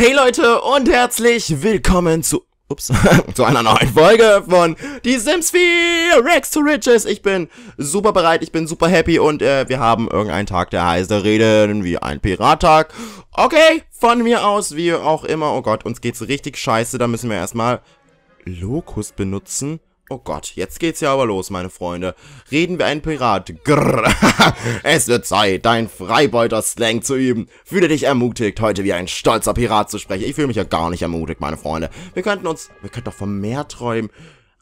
Hey Leute und herzlich willkommen zu ups, zu einer neuen Folge von Die Sims 4 Rex to Riches. Ich bin super bereit, ich bin super happy und äh, wir haben irgendeinen Tag, der heißt Reden wie ein Pirattag. Okay, von mir aus, wie auch immer. Oh Gott, uns geht's richtig scheiße, da müssen wir erstmal Locus benutzen. Oh Gott, jetzt geht's ja aber los, meine Freunde. Reden wir ein Pirat. Grrr. es wird Zeit, dein Freibeuter-Slang zu üben. Fühle dich ermutigt, heute wie ein stolzer Pirat zu sprechen. Ich fühle mich ja gar nicht ermutigt, meine Freunde. Wir könnten uns... Wir könnten doch vom Meer träumen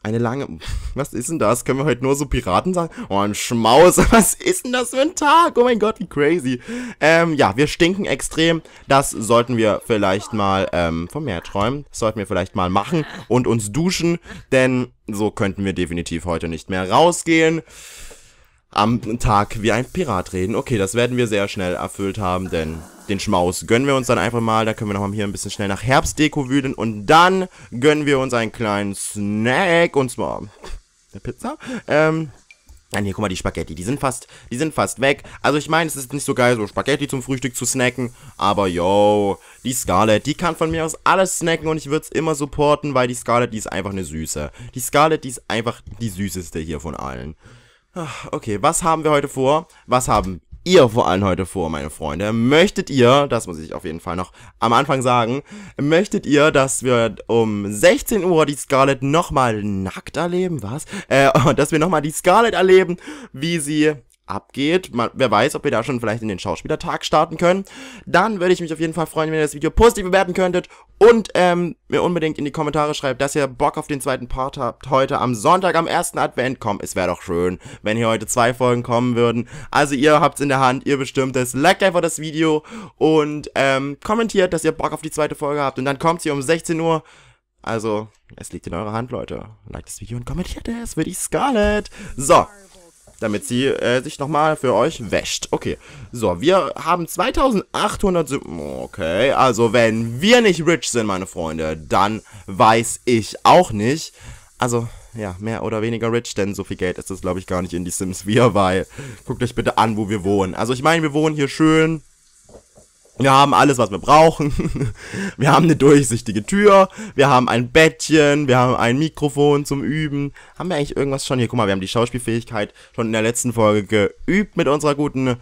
eine lange. Was ist denn das? Können wir heute nur so Piraten sagen? Oh, ein Schmaus. Was ist denn das für ein Tag? Oh mein Gott, wie crazy. Ähm, ja, wir stinken extrem. Das sollten wir vielleicht mal ähm, vom Meer träumen. Das sollten wir vielleicht mal machen und uns duschen. Denn so könnten wir definitiv heute nicht mehr rausgehen am Tag wie ein Pirat reden. Okay, das werden wir sehr schnell erfüllt haben, denn den Schmaus gönnen wir uns dann einfach mal. Da können wir nochmal hier ein bisschen schnell nach Herbstdeko wühlen. Und dann gönnen wir uns einen kleinen Snack. Und zwar eine Pizza. Ähm... Nein, hier, guck mal, die Spaghetti, die sind fast, die sind fast weg. Also ich meine, es ist nicht so geil, so Spaghetti zum Frühstück zu snacken, aber yo, die Scarlett, die kann von mir aus alles snacken und ich würde es immer supporten, weil die Scarlett, die ist einfach eine Süße. Die Scarlett, die ist einfach die Süßeste hier von allen. Okay, was haben wir heute vor? Was haben ihr vor allem heute vor, meine Freunde? Möchtet ihr, das muss ich auf jeden Fall noch am Anfang sagen, möchtet ihr, dass wir um 16 Uhr die Scarlet nochmal nackt erleben? Was? Äh, dass wir nochmal die Scarlet erleben, wie sie abgeht. Man, wer weiß, ob wir da schon vielleicht in den Schauspielertag starten können. Dann würde ich mich auf jeden Fall freuen, wenn ihr das Video positiv bewerten könntet und ähm, mir unbedingt in die Kommentare schreibt, dass ihr Bock auf den zweiten Part habt heute am Sonntag am ersten Advent. Komm, es wäre doch schön, wenn hier heute zwei Folgen kommen würden. Also ihr habt's in der Hand, ihr bestimmt es. Liked einfach das Video und ähm, kommentiert, dass ihr Bock auf die zweite Folge habt und dann kommt sie um 16 Uhr. Also, es liegt in eurer Hand, Leute. Liked das Video und kommentiert es, würde ich Scarlett. So damit sie äh, sich nochmal für euch wäscht. Okay, so, wir haben 2800... Okay, also wenn wir nicht rich sind, meine Freunde, dann weiß ich auch nicht. Also, ja, mehr oder weniger rich, denn so viel Geld ist es, glaube ich, gar nicht in die Sims 4, weil guckt euch bitte an, wo wir wohnen. Also ich meine, wir wohnen hier schön wir haben alles, was wir brauchen. Wir haben eine durchsichtige Tür. Wir haben ein Bettchen. Wir haben ein Mikrofon zum Üben. Haben wir eigentlich irgendwas schon? Hier, guck mal, wir haben die Schauspielfähigkeit schon in der letzten Folge geübt mit unserer guten,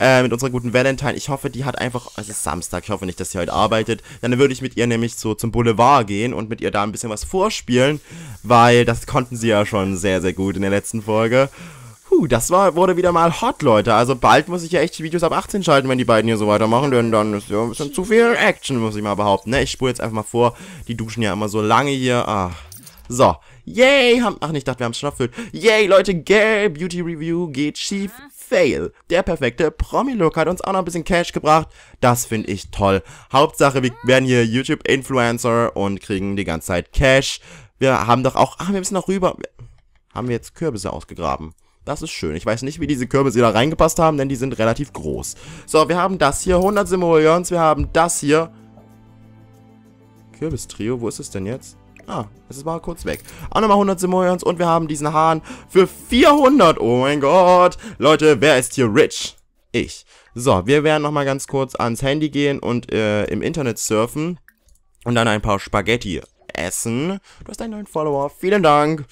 äh, mit unserer guten Valentine. Ich hoffe, die hat einfach, es ist Samstag, ich hoffe nicht, dass sie heute arbeitet. Dann würde ich mit ihr nämlich so zum Boulevard gehen und mit ihr da ein bisschen was vorspielen, weil das konnten sie ja schon sehr, sehr gut in der letzten Folge. Puh, das war, wurde wieder mal hot, Leute. Also bald muss ich ja echt die Videos ab 18 schalten, wenn die beiden hier so weitermachen, denn dann ist ja ein bisschen zu viel Action, muss ich mal behaupten. Ne? Ich spule jetzt einfach mal vor. Die duschen ja immer so lange hier. Ach. So. Yay, haben, ach, ich dachte, wir haben es schon erfüllt. Yay, Leute, Gay Beauty Review geht schief. Fail. Der perfekte Promi-Look hat uns auch noch ein bisschen Cash gebracht. Das finde ich toll. Hauptsache, wir werden hier YouTube-Influencer und kriegen die ganze Zeit Cash. Wir haben doch auch, ach, wir müssen noch rüber. Haben wir jetzt Kürbisse ausgegraben? Das ist schön. Ich weiß nicht, wie diese Kürbisse da reingepasst haben, denn die sind relativ groß. So, wir haben das hier, 100 Simoleons. Wir haben das hier. Kürbistrio, wo ist es denn jetzt? Ah, es war kurz weg. Auch nochmal 100 Simoleons und wir haben diesen Hahn für 400. Oh mein Gott. Leute, wer ist hier rich? Ich. So, wir werden nochmal ganz kurz ans Handy gehen und äh, im Internet surfen. Und dann ein paar Spaghetti essen. Du hast einen neuen Follower. Vielen Dank.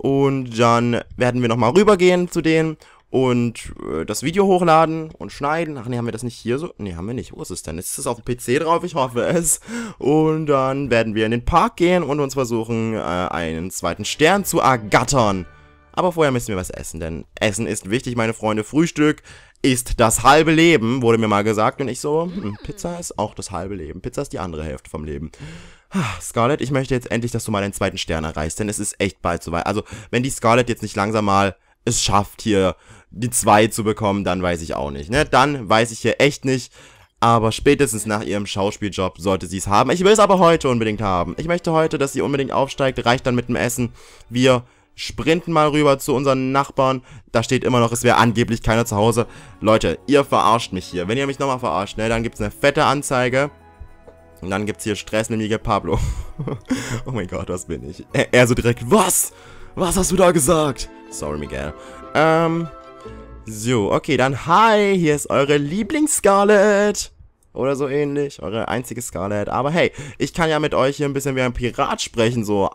Und dann werden wir nochmal rübergehen zu denen und äh, das Video hochladen und schneiden. Ach nee, haben wir das nicht hier so? Nee, haben wir nicht. Wo ist es denn? Ist es auf dem PC drauf? Ich hoffe es. Und dann werden wir in den Park gehen und uns versuchen, äh, einen zweiten Stern zu ergattern. Aber vorher müssen wir was essen, denn Essen ist wichtig, meine Freunde. Frühstück ist das halbe Leben, wurde mir mal gesagt. Und ich so, hm, Pizza ist auch das halbe Leben. Pizza ist die andere Hälfte vom Leben. Scarlett, ich möchte jetzt endlich, dass du mal den zweiten Stern erreichst, denn es ist echt bald soweit. Also, wenn die Scarlett jetzt nicht langsam mal es schafft, hier die zwei zu bekommen, dann weiß ich auch nicht. Ne? Dann weiß ich hier echt nicht. Aber spätestens nach ihrem Schauspieljob sollte sie es haben. Ich will es aber heute unbedingt haben. Ich möchte heute, dass sie unbedingt aufsteigt. Reicht dann mit dem Essen. Wir sprinten mal rüber zu unseren Nachbarn. Da steht immer noch, es wäre angeblich keiner zu Hause. Leute, ihr verarscht mich hier. Wenn ihr mich nochmal verarscht, ne, dann gibt es eine fette Anzeige. Und dann gibt's hier Stress, nämlich Pablo. oh mein Gott, was bin ich? Er, er so direkt, was? Was hast du da gesagt? Sorry, Miguel. Ähm, so, okay, dann hi, hier ist eure Lieblings-Scarlet. Oder so ähnlich, eure einzige Scarlet. Aber hey, ich kann ja mit euch hier ein bisschen wie ein Pirat sprechen, so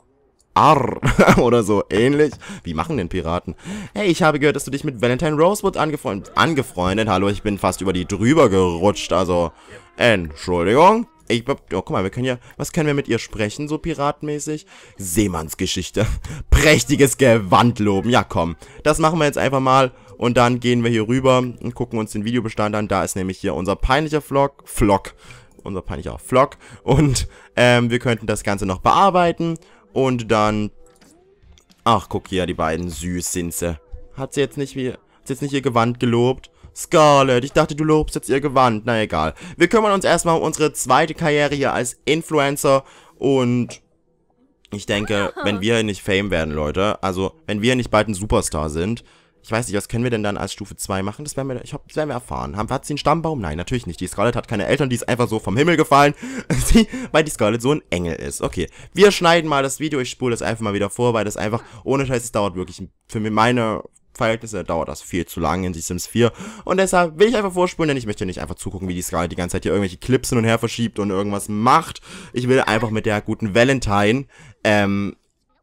Arr oder so ähnlich. Wie machen denn Piraten? Hey, ich habe gehört, dass du dich mit Valentine Rosewood angefreundet. Angefreundet? Hallo, ich bin fast über die drüber gerutscht, also Entschuldigung. Ich, oh, guck mal, wir können ja... Was können wir mit ihr sprechen, so piratmäßig? Seemannsgeschichte. Prächtiges Gewand loben. Ja, komm. Das machen wir jetzt einfach mal. Und dann gehen wir hier rüber und gucken uns den Videobestand an. Da ist nämlich hier unser peinlicher Vlog. Vlog. Unser peinlicher Vlog. Und ähm, wir könnten das Ganze noch bearbeiten. Und dann... Ach, guck hier, die beiden süß sind sie. Hat sie jetzt nicht, wie, hat sie jetzt nicht ihr Gewand gelobt? Scarlett, ich dachte, du lobst jetzt ihr Gewand. Na egal. Wir kümmern uns erstmal um unsere zweite Karriere hier als Influencer und ich denke, wenn wir nicht Fame werden, Leute, also wenn wir nicht bald ein Superstar sind, ich weiß nicht, was können wir denn dann als Stufe 2 machen? Das werden wir, ich hab, das werden wir erfahren. Haben, hat sie einen Stammbaum? Nein, natürlich nicht. Die Scarlett hat keine Eltern, die ist einfach so vom Himmel gefallen, weil die Scarlett so ein Engel ist. Okay, wir schneiden mal das Video. Ich spule das einfach mal wieder vor, weil das einfach, ohne Scheiß, es dauert wirklich für meine, Verhältnisse äh, dauert das viel zu lang in The Sims 4. Und deshalb will ich einfach vorspulen, denn ich möchte nicht einfach zugucken, wie die Sky die ganze Zeit hier irgendwelche Clips hin und her verschiebt und irgendwas macht. Ich will einfach mit der guten Valentine ähm,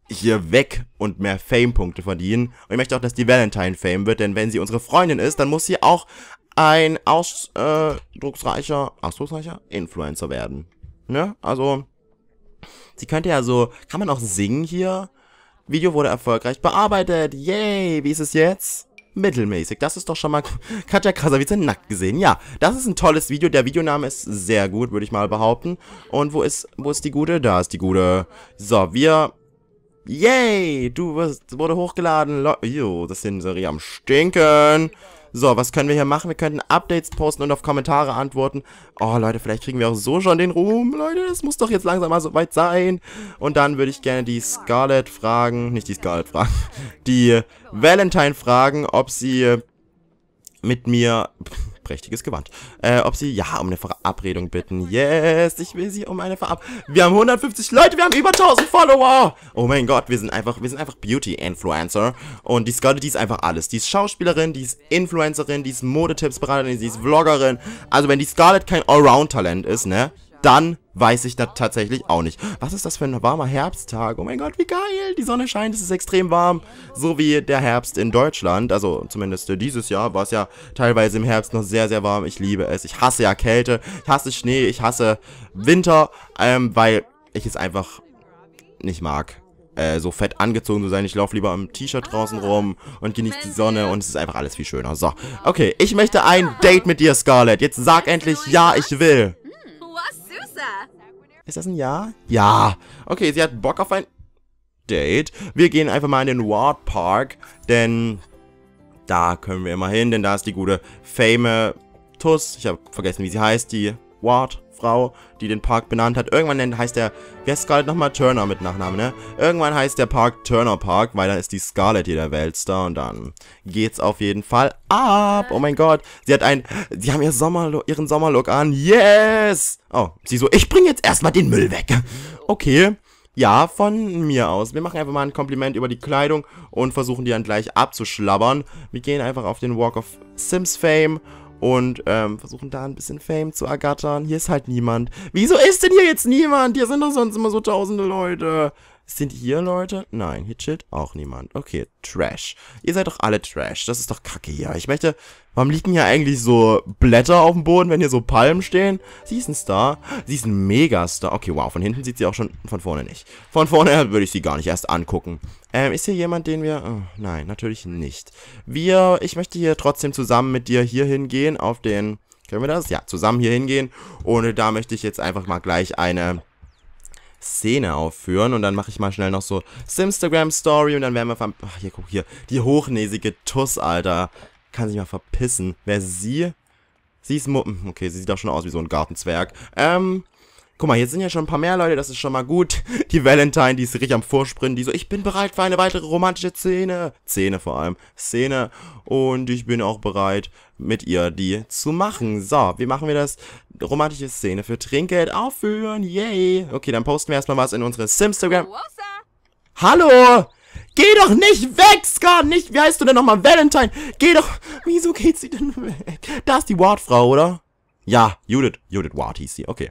hier weg und mehr Fame-Punkte verdienen. Und ich möchte auch, dass die Valentine Fame wird, denn wenn sie unsere Freundin ist, dann muss sie auch ein ausdrucksreicher, äh, ausdrucksreicher Influencer werden. Ne? Also, sie könnte ja so, kann man auch singen hier? Video wurde erfolgreich bearbeitet. Yay, wie ist es jetzt? Mittelmäßig, das ist doch schon mal Katja Krasavice nackt gesehen. Ja, das ist ein tolles Video. Der Videoname ist sehr gut, würde ich mal behaupten. Und wo ist, wo ist die Gute? Da ist die Gute. So, wir... Yay, du wirst, wurde hochgeladen. Jo, das sind Serie am Stinken. So, was können wir hier machen? Wir könnten Updates posten und auf Kommentare antworten. Oh, Leute, vielleicht kriegen wir auch so schon den Ruhm. Leute, das muss doch jetzt langsam mal soweit sein. Und dann würde ich gerne die Scarlett fragen, nicht die Scarlett fragen, die Valentine fragen, ob sie mit mir... Pff, prächtiges Gewand. Äh, ob sie ja um eine Verabredung bitten. Yes, ich will sie um eine Verabredung. Wir haben 150 Leute, wir haben über 1000 Follower. Oh mein Gott, wir sind einfach, wir sind einfach Beauty-Influencer. Und die Scarlett, die ist einfach alles. Die ist Schauspielerin, die ist Influencerin, die ist Modetipps-Beraterin, die ist Vloggerin. Also wenn die Scarlett kein Allround-Talent ist, ne, dann weiß ich da tatsächlich auch nicht. Was ist das für ein warmer Herbsttag? Oh mein Gott, wie geil! Die Sonne scheint, es ist extrem warm. So wie der Herbst in Deutschland. Also zumindest dieses Jahr war es ja teilweise im Herbst noch sehr, sehr warm. Ich liebe es. Ich hasse ja Kälte, ich hasse Schnee, ich hasse Winter, ähm, weil ich es einfach nicht mag. Äh, so fett angezogen zu sein. Ich laufe lieber im T-Shirt draußen ah, rum und genieße die Sonne und es ist einfach alles viel schöner. So, okay, ich möchte ein Date mit dir, Scarlett. Jetzt sag endlich, ja, ich will. Ist das ein Ja? Ja. Okay, sie hat Bock auf ein Date. Wir gehen einfach mal in den Ward Park, denn da können wir immer hin, denn da ist die gute Fame Tuss. Ich habe vergessen, wie sie heißt, die Ward. Frau, die den Park benannt hat. Irgendwann heißt der, wer ist Scarlett nochmal? Turner mit Nachnamen, ne? Irgendwann heißt der Park Turner Park, weil dann ist die Scarlett hier der Weltstar und dann geht's auf jeden Fall ab. Oh mein Gott, sie hat ein, sie haben ihr Sommerlook, ihren Sommerlook an. Yes! Oh, sie so, ich bring jetzt erstmal den Müll weg. Okay. Ja, von mir aus. Wir machen einfach mal ein Kompliment über die Kleidung und versuchen die dann gleich abzuschlabbern. Wir gehen einfach auf den Walk of Sims Fame und ähm, versuchen da ein bisschen Fame zu ergattern. Hier ist halt niemand. Wieso ist denn hier jetzt niemand? Hier sind doch sonst immer so tausende Leute. Sind hier Leute? Nein, hier chillt auch niemand. Okay, Trash. Ihr seid doch alle Trash. Das ist doch kacke hier. Ich möchte... Warum liegen hier eigentlich so Blätter auf dem Boden, wenn hier so Palmen stehen? Sie ist ein Star. Sie ist ein Megastar. Okay, wow. Von hinten sieht sie auch schon... Von vorne nicht. Von vorne würde ich sie gar nicht erst angucken. Ähm, ist hier jemand, den wir... Oh, nein, natürlich nicht. Wir... Ich möchte hier trotzdem zusammen mit dir hier hingehen auf den... Können wir das? Ja, zusammen hier hingehen. Und da möchte ich jetzt einfach mal gleich eine Szene aufführen und dann mache ich mal schnell noch so Simstagram Story und dann werden wir von, ach hier guck hier, die hochnäsige Tuss, Alter, kann sich mal verpissen. Wer sie? Sie ist Muppen. Hm, okay, sie sieht doch schon aus wie so ein Gartenzwerg. Ähm, guck mal, hier sind ja schon ein paar mehr Leute, das ist schon mal gut. Die Valentine, die ist richtig am Vorsprinten, die so, ich bin bereit für eine weitere romantische Szene. Szene vor allem. Szene. Und ich bin auch bereit, mit ihr die zu machen. So, wie machen wir das? Romantische Szene für Trinkgeld aufführen. Yay. Okay, dann posten wir erstmal was in unsere Simstagram. Hallo! Geh doch nicht weg, Scar! Nicht, wie heißt du denn nochmal? Valentine! Geh doch! Wieso geht sie denn weg? Da ist die Ward-Frau, oder? Ja, Judith. Judith Ward hieß sie. Okay.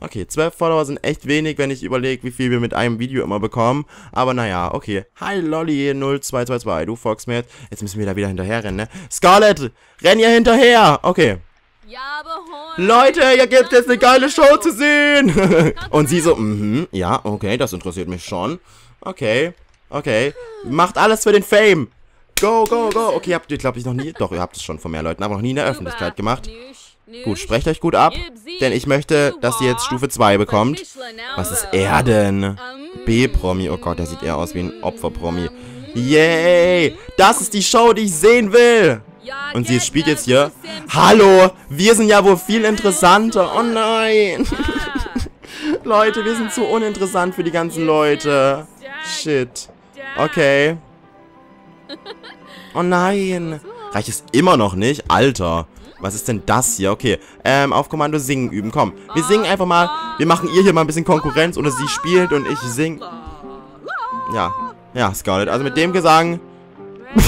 Okay, 12 Follower sind echt wenig, wenn ich überlege, wie viel wir mit einem Video immer bekommen. Aber naja, okay. Hi lolli 0222 du Foxmat. Jetzt müssen wir da wieder hinterher rennen, ne? Scarlett, renn ihr hinterher! Okay. Ja, Leute, hier gibt es eine geile Show zu sehen! Und sie so, genau. mhm, mm ja, okay, das interessiert mich schon. Okay, okay. Macht alles für den Fame! Go, go, go! Okay, habt ihr, glaube ich, noch nie... Doch, ihr habt es schon von mehr Leuten, aber noch nie in der Öffentlichkeit gemacht. Gut, sprecht euch gut ab, denn ich möchte, dass ihr jetzt Stufe 2 bekommt. Was ist er denn? B-Promi. Oh Gott, der sieht eher aus wie ein Opfer-Promi. Yay! Das ist die Show, die ich sehen will! Und sie spielt jetzt hier. Hallo! Wir sind ja wohl viel interessanter. Oh nein! Ah. Leute, wir sind zu ah. uninteressant für die ganzen Leute. Shit. Okay. Oh nein. Reicht es immer noch nicht? Alter. Was ist denn das hier? Okay, ähm, auf Kommando singen üben. Komm, wir singen einfach mal. Wir machen ihr hier mal ein bisschen Konkurrenz oder sie spielt und ich sing. Ja, ja, Scarlett. Also mit dem Gesang...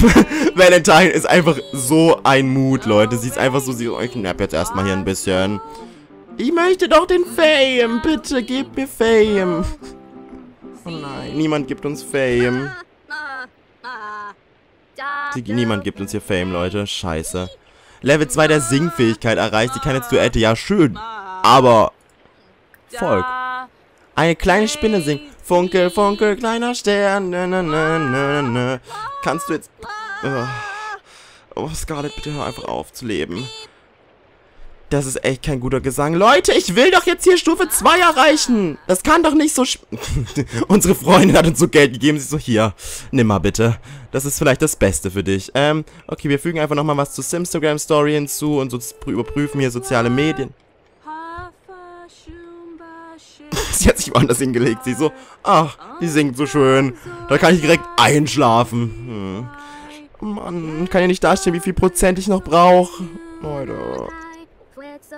Valentine ist einfach so ein Mut, Leute. Sie ist einfach so... Sie, oh, ich knapp jetzt erstmal hier ein bisschen. Ich möchte doch den Fame. Bitte, gib mir Fame. Oh nein, niemand gibt uns Fame. Niemand gibt uns hier Fame, Leute. Scheiße. Level 2 der Singfähigkeit erreicht. Sie kann jetzt Duette. Ja, schön. Aber... Volk. Eine kleine Spinne singt. Funkel, Funkel, kleiner Stern. Nö, nö, nö, nö, nö. Kannst du jetzt... Oh, Scarlett, bitte hör einfach auf zu leben. Das ist echt kein guter Gesang. Leute, ich will doch jetzt hier Stufe 2 ah. erreichen. Das kann doch nicht so... Unsere Freundin hat uns so Geld gegeben. Sie so, hier, nimm mal bitte. Das ist vielleicht das Beste für dich. Ähm, okay, wir fügen einfach nochmal was zu Simstagram-Story hinzu und so überprüfen hier soziale Medien. sie hat sich woanders hingelegt. Sie so, ach, die singt so schön. Da kann ich direkt einschlafen. Hm. Mann, kann ja nicht darstellen, wie viel Prozent ich noch brauche. Leute...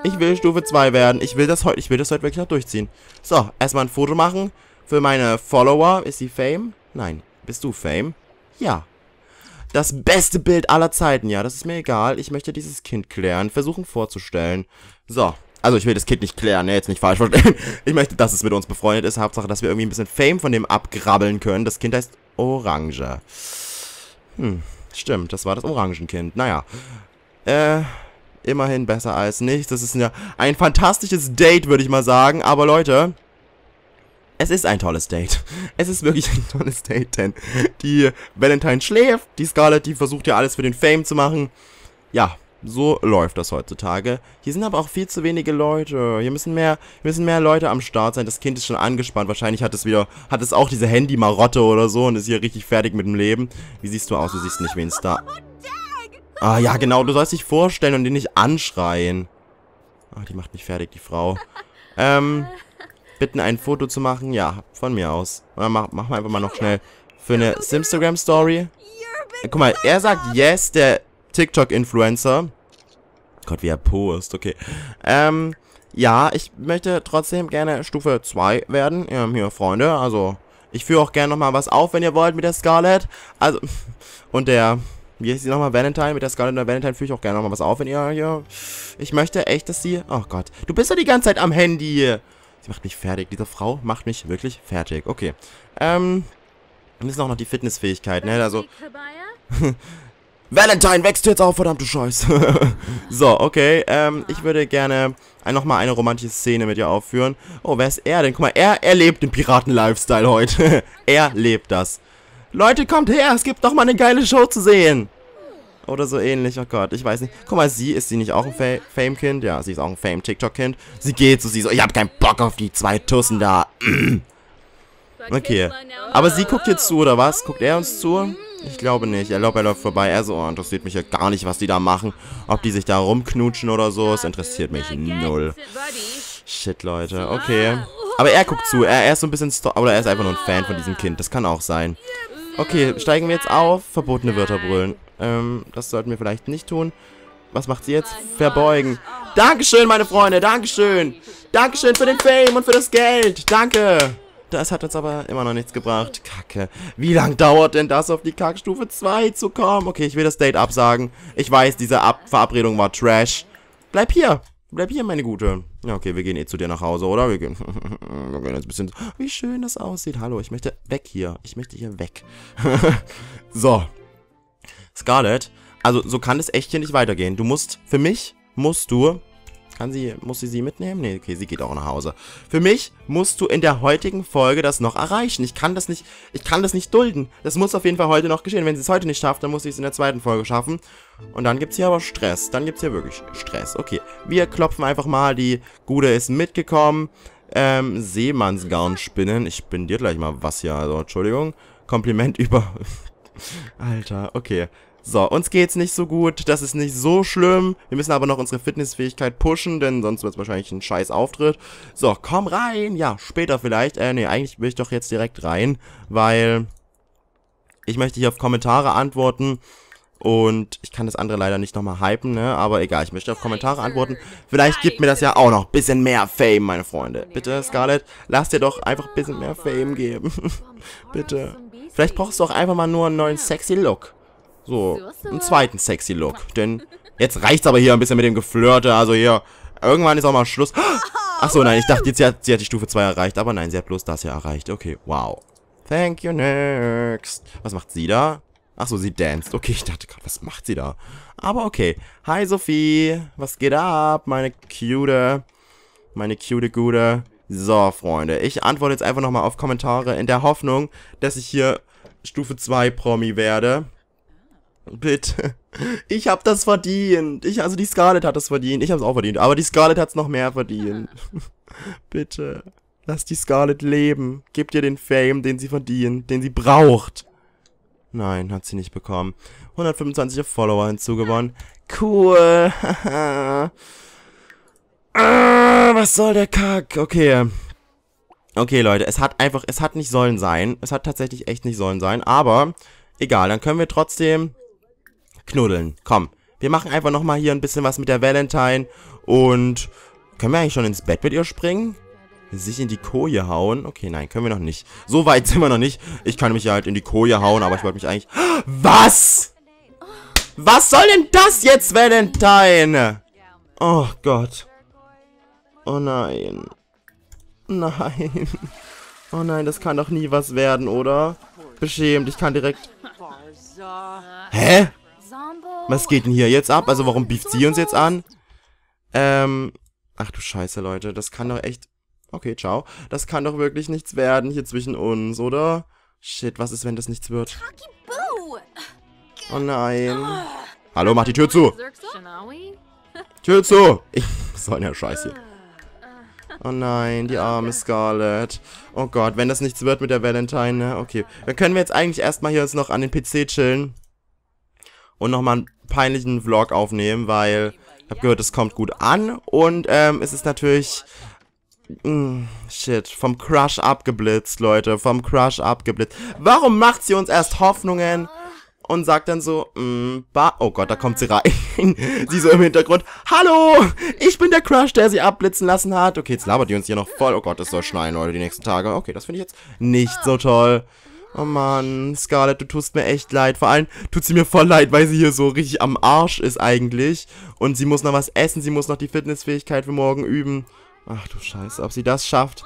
Ich will Stufe 2 werden. Ich will das heute, ich will das heute wirklich noch durchziehen. So, erstmal ein Foto machen. Für meine Follower. Ist sie Fame? Nein. Bist du Fame? Ja. Das beste Bild aller Zeiten. Ja, das ist mir egal. Ich möchte dieses Kind klären. Versuchen vorzustellen. So. Also ich will das Kind nicht klären, ne, jetzt nicht falsch verstehen. Ich möchte, dass es mit uns befreundet ist. Hauptsache, dass wir irgendwie ein bisschen Fame von dem abgrabbeln können. Das Kind heißt Orange. Hm, stimmt, das war das Orangenkind. Naja. Äh, immerhin besser als nichts. Das ist ja ein fantastisches Date, würde ich mal sagen. Aber Leute, es ist ein tolles Date. Es ist wirklich ein tolles Date, denn die Valentine schläft, die Scarlett, die versucht ja alles für den Fame zu machen. Ja, so läuft das heutzutage. Hier sind aber auch viel zu wenige Leute. Hier müssen mehr, müssen mehr Leute am Start sein. Das Kind ist schon angespannt. Wahrscheinlich hat es wieder, hat es auch diese Handy-Marotte oder so und ist hier richtig fertig mit dem Leben. Wie siehst du aus? Du siehst nicht wenigstens da. Ah, ja, genau. Du sollst dich vorstellen und den nicht anschreien. Ah, die macht mich fertig, die Frau. Ähm, bitten, ein Foto zu machen. Ja, von mir aus. Oder mach, mach mal einfach mal noch schnell für eine Simstagram-Story. Guck mal, er sagt yes, der TikTok-Influencer. Gott, wie er post, okay. Ähm, ja, ich möchte trotzdem gerne Stufe 2 werden. Ähm, hier, Freunde, also... Ich führe auch gerne nochmal was auf, wenn ihr wollt, mit der Scarlett. Also, und der wie heißt sie nochmal? Valentine? Mit der Scarlet und Valentine führe ich auch gerne nochmal was auf, wenn ihr hier... Ich möchte echt, dass sie... Oh Gott. Du bist ja die ganze Zeit am Handy. Sie macht mich fertig. Diese Frau macht mich wirklich fertig. Okay. Ähm... Dann ist auch noch die Fitnessfähigkeit, ne? Also... Valentine, wächst du jetzt auf, verdammte Scheiße. so, okay. Ähm, ich würde gerne nochmal eine romantische Szene mit ihr aufführen. Oh, wer ist er denn? Guck mal, er, er lebt den Piraten-Lifestyle heute. er lebt das. Leute, kommt her, es gibt doch mal eine geile Show zu sehen. Oder so ähnlich, oh Gott, ich weiß nicht. Guck mal, sie, ist sie nicht auch ein Fa Fame-Kind? Ja, sie ist auch ein Fame-TikTok-Kind. Sie geht so, sie so, ich hab keinen Bock auf die zwei Tussen da. okay. Aber sie guckt jetzt zu, oder was? Guckt er uns zu? Ich glaube nicht. Er läuft, er läuft vorbei. Er so, oh, interessiert mich ja gar nicht, was die da machen. Ob die sich da rumknutschen oder so, es interessiert mich null. Shit, Leute, okay. Aber er guckt zu. Er, er ist so ein bisschen, oder er ist einfach nur ein Fan von diesem Kind. Das kann auch sein. Okay, steigen wir jetzt auf. Verbotene Wörter brüllen. Ähm, das sollten wir vielleicht nicht tun. Was macht sie jetzt? Verbeugen. Dankeschön, meine Freunde. Dankeschön. Dankeschön für den Fame und für das Geld. Danke. Das hat uns aber immer noch nichts gebracht. Kacke. Wie lang dauert denn das, auf die Kackstufe 2 zu kommen? Okay, ich will das Date absagen. Ich weiß, diese Ab Verabredung war Trash. Bleib hier. Bleib hier, meine Gute. Ja, okay, wir gehen eh zu dir nach Hause, oder? Wir gehen, wir gehen jetzt ein bisschen... Wie schön das aussieht. Hallo, ich möchte weg hier. Ich möchte hier weg. so. Scarlett, also so kann es echt hier nicht weitergehen. Du musst, für mich musst du kann sie, muss sie sie mitnehmen? Nee, okay, sie geht auch nach Hause. Für mich musst du in der heutigen Folge das noch erreichen. Ich kann das nicht, ich kann das nicht dulden. Das muss auf jeden Fall heute noch geschehen. Wenn sie es heute nicht schafft, dann muss sie es in der zweiten Folge schaffen. Und dann gibt es hier aber Stress. Dann gibt es hier wirklich Stress. Okay, wir klopfen einfach mal. Die Gude ist mitgekommen. Ähm, Seemannsgarnspinnen. Ich bin dir gleich mal was hier, also Entschuldigung. Kompliment über... Alter, okay. So, uns geht's nicht so gut, das ist nicht so schlimm. Wir müssen aber noch unsere Fitnessfähigkeit pushen, denn sonst wird's wahrscheinlich ein scheiß Auftritt. So, komm rein. Ja, später vielleicht. Äh, nee, eigentlich will ich doch jetzt direkt rein, weil ich möchte hier auf Kommentare antworten. Und ich kann das andere leider nicht nochmal hypen, ne? Aber egal, ich möchte auf Kommentare antworten. Vielleicht gibt mir das ja auch noch ein bisschen mehr Fame, meine Freunde. Bitte, Scarlett, lass dir doch einfach ein bisschen mehr Fame geben. Bitte. Vielleicht brauchst du auch einfach mal nur einen neuen sexy Look. So, einen zweiten sexy Look. Denn jetzt reicht's aber hier ein bisschen mit dem Geflirte. Also hier, irgendwann ist auch mal Schluss. Achso, nein, ich dachte, jetzt, sie hat, sie hat die Stufe 2 erreicht. Aber nein, sie hat bloß das hier erreicht. Okay, wow. Thank you, next. Was macht sie da? Achso, sie danst. Okay, ich dachte gerade, was macht sie da? Aber okay. Hi, Sophie. Was geht ab, meine cute, meine cute Gute. So, Freunde. Ich antworte jetzt einfach nochmal auf Kommentare in der Hoffnung, dass ich hier Stufe 2 Promi werde. Bitte. Ich hab das verdient. Ich, also die Scarlet hat das verdient. Ich hab's auch verdient. Aber die Scarlet hat's noch mehr verdient. Bitte. Lass die Scarlet leben. Gebt ihr den Fame, den sie verdient, den sie braucht. Nein, hat sie nicht bekommen. 125 Follower hinzugewonnen. Cool. ah, was soll der Kack? Okay. Okay, Leute, es hat einfach, es hat nicht sollen sein. Es hat tatsächlich echt nicht sollen sein. Aber egal, dann können wir trotzdem knuddeln. Komm, wir machen einfach nochmal hier ein bisschen was mit der Valentine. Und können wir eigentlich schon ins Bett mit ihr springen? Sich in die Koje hauen? Okay, nein, können wir noch nicht. So weit sind wir noch nicht. Ich kann mich ja halt in die Koje hauen, aber ich wollte mich eigentlich... Was? Was soll denn das jetzt, Valentine? Oh Gott. Oh nein. Nein. Oh nein, das kann doch nie was werden, oder? Beschämt, ich kann direkt... Hä? Was geht denn hier jetzt ab? Also warum beeft sie uns jetzt an? Ähm, ach du Scheiße, Leute. Das kann doch echt... Okay, ciao. Das kann doch wirklich nichts werden hier zwischen uns, oder? Shit, was ist, wenn das nichts wird? Oh nein. Hallo, mach die Tür zu. Tür zu. Ich, soll ja Scheiße Oh nein, die arme Scarlett. Oh Gott, wenn das nichts wird mit der Valentine, ne? Okay, dann können wir jetzt eigentlich erstmal hier uns noch an den PC chillen und nochmal einen peinlichen Vlog aufnehmen, weil ich habe gehört, es kommt gut an und ähm, es ist natürlich... Mh, mm, shit, vom Crush abgeblitzt, Leute, vom Crush abgeblitzt. Warum macht sie uns erst Hoffnungen? und sagt dann so, mm, ba oh Gott, da kommt sie rein. sie so im Hintergrund, hallo, ich bin der Crush, der sie abblitzen lassen hat. Okay, jetzt labert die uns hier noch voll. Oh Gott, es soll schneien, Leute, die nächsten Tage. Okay, das finde ich jetzt nicht so toll. Oh Mann, Scarlett, du tust mir echt leid. Vor allem tut sie mir voll leid, weil sie hier so richtig am Arsch ist eigentlich. Und sie muss noch was essen, sie muss noch die Fitnessfähigkeit für morgen üben. Ach du Scheiße, ob sie das schafft.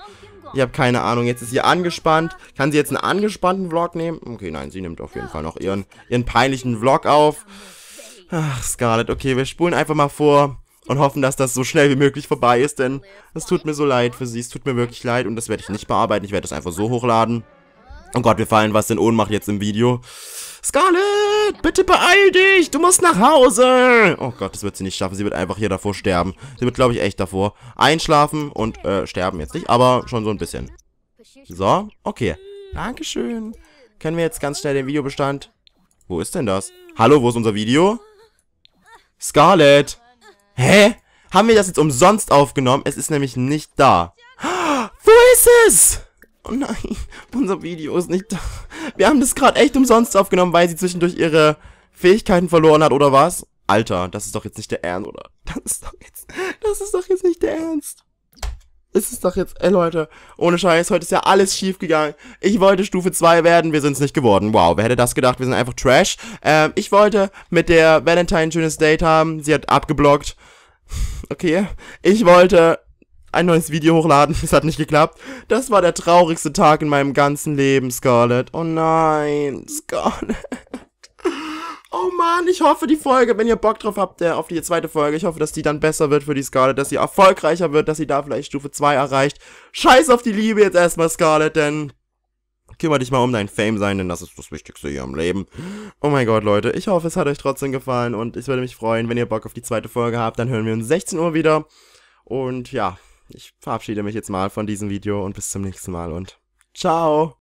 Ich habe keine Ahnung. Jetzt ist sie angespannt. Kann sie jetzt einen angespannten Vlog nehmen? Okay, nein, sie nimmt auf jeden Fall noch ihren, ihren peinlichen Vlog auf. Ach, Scarlett, okay, wir spulen einfach mal vor und hoffen, dass das so schnell wie möglich vorbei ist, denn es tut mir so leid für sie. Es tut mir wirklich leid und das werde ich nicht bearbeiten. Ich werde das einfach so hochladen. Oh Gott, wir fallen was in Ohnmacht jetzt im Video. Scarlett, bitte beeil dich, du musst nach Hause. Oh Gott, das wird sie nicht schaffen. Sie wird einfach hier davor sterben. Sie wird, glaube ich, echt davor einschlafen und äh, sterben jetzt nicht, aber schon so ein bisschen. So, okay. Dankeschön. Können wir jetzt ganz schnell den Videobestand... Wo ist denn das? Hallo, wo ist unser Video? Scarlett! Hä? Haben wir das jetzt umsonst aufgenommen? Es ist nämlich nicht da. Wo ist es? Oh nein, unser Video ist nicht da. Wir haben das gerade echt umsonst aufgenommen, weil sie zwischendurch ihre Fähigkeiten verloren hat, oder was? Alter, das ist doch jetzt nicht der Ernst, oder? Das ist doch jetzt, das ist doch jetzt nicht der Ernst. Es ist doch jetzt, ey Leute, ohne Scheiß, heute ist ja alles schief gegangen. Ich wollte Stufe 2 werden, wir sind es nicht geworden. Wow, wer hätte das gedacht, wir sind einfach Trash. Ähm, ich wollte mit der Valentine ein schönes Date haben, sie hat abgeblockt. Okay, ich wollte ein neues Video hochladen. Es hat nicht geklappt. Das war der traurigste Tag in meinem ganzen Leben, Scarlett. Oh nein, Scarlett. Oh Mann, ich hoffe, die Folge, wenn ihr Bock drauf habt, der, äh, auf die zweite Folge, ich hoffe, dass die dann besser wird für die Scarlett, dass sie erfolgreicher wird, dass sie da vielleicht Stufe 2 erreicht. Scheiß auf die Liebe jetzt erstmal, Scarlett, denn Kümmer dich mal um dein Fame sein, denn das ist das Wichtigste hier im Leben. Oh mein Gott, Leute, ich hoffe, es hat euch trotzdem gefallen und ich würde mich freuen, wenn ihr Bock auf die zweite Folge habt, dann hören wir uns 16 Uhr wieder. Und ja, ich verabschiede mich jetzt mal von diesem Video und bis zum nächsten Mal und ciao!